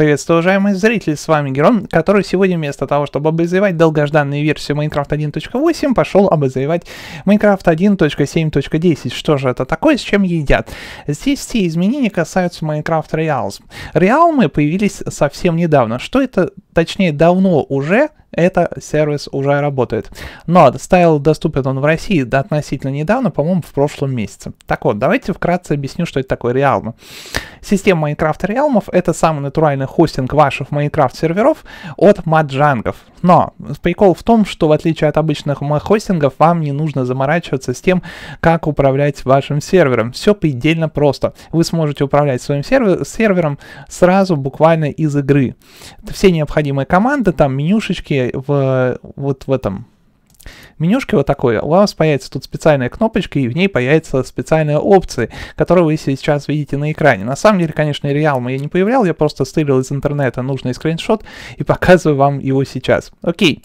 Приветствую, уважаемые зрители, с вами Герон, который сегодня вместо того, чтобы обозревать долгожданную версию Minecraft 1.8, пошел обозревать Minecraft 1.7.10. Что же это такое, с чем едят? Здесь все изменения касаются Minecraft Realms. Реалмы появились совсем недавно. Что это, точнее, давно уже это сервис уже работает. Но стайл доступен он в России относительно недавно, по-моему, в прошлом месяце. Так вот, давайте вкратце объясню, что это такое Realm. Система Minecraft Realm — это самый натуральный хостинг ваших Minecraft серверов от маджангов. Но прикол в том, что в отличие от обычных хостингов, вам не нужно заморачиваться с тем, как управлять вашим сервером. Все предельно просто. Вы сможете управлять своим сервер, сервером сразу буквально из игры. Все необходимые команды, там менюшечки в, вот в этом менюшке вот такой, у вас появится тут специальная кнопочка, и в ней появятся специальные опции, которые вы сейчас видите на экране. На самом деле, конечно, Realme я не появлял, я просто стырил из интернета нужный скриншот и показываю вам его сейчас. Окей.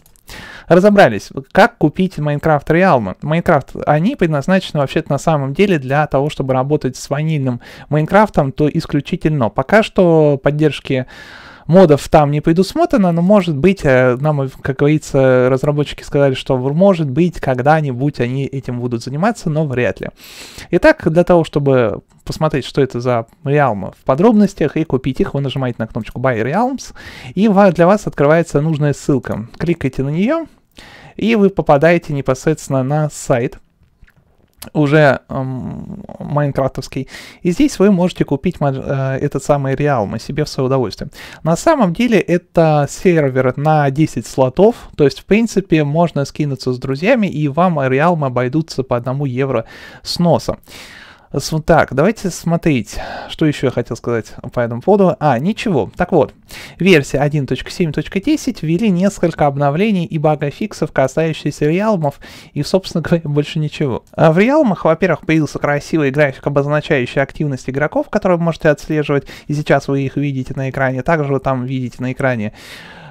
Разобрались, как купить Minecraft Realm. Minecraft, они предназначены вообще-то на самом деле для того, чтобы работать с ванильным Майнкрафтом, то исключительно. Пока что поддержки модов там не предусмотрено, но может быть, э, нам, э, как говорится, разработчики сказали, что может быть, когда-нибудь они этим будут заниматься, но вряд ли. Итак, для того, чтобы посмотреть, что это за реалмы в подробностях и купить их, вы нажимаете на кнопочку Buy Realms, и для вас открывается нужная ссылка. Кликайте на нее, и вы попадаете непосредственно на сайт, уже майнкрафтовский. И здесь вы можете купить э, этот самый реал мы себе в свое удовольствие. На самом деле это сервер на 10 слотов, то есть в принципе можно скинуться с друзьями и вам Realm обойдутся по 1 евро с носа. Так, давайте смотреть, что еще я хотел сказать по этому поводу. А, ничего. Так вот, версия 1.7.10 ввели несколько обновлений и багафиксов, касающихся реалмов, и, собственно говоря, больше ничего. А в реалмах, во-первых, появился красивый график, обозначающий активность игроков, которую вы можете отслеживать, и сейчас вы их видите на экране, также вы там видите на экране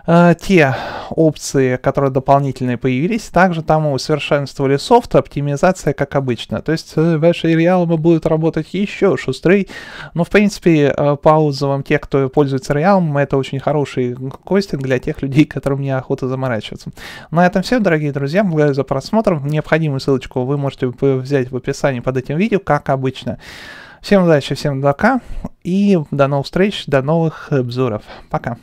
Э, те опции, которые дополнительные появились, также там усовершенствовали софт, оптимизация, как обычно. То есть э, ваши реалмы будут работать еще шустрее. Но, ну, в принципе, э, по отзывам тех, кто пользуется реалмом, это очень хороший костинг для тех людей, которым неохота заморачиваться. На этом все, дорогие друзья. Благодарю за просмотр. Необходимую ссылочку вы можете взять в описании под этим видео, как обычно. Всем удачи, всем пока и до новых встреч, до новых обзоров. Пока.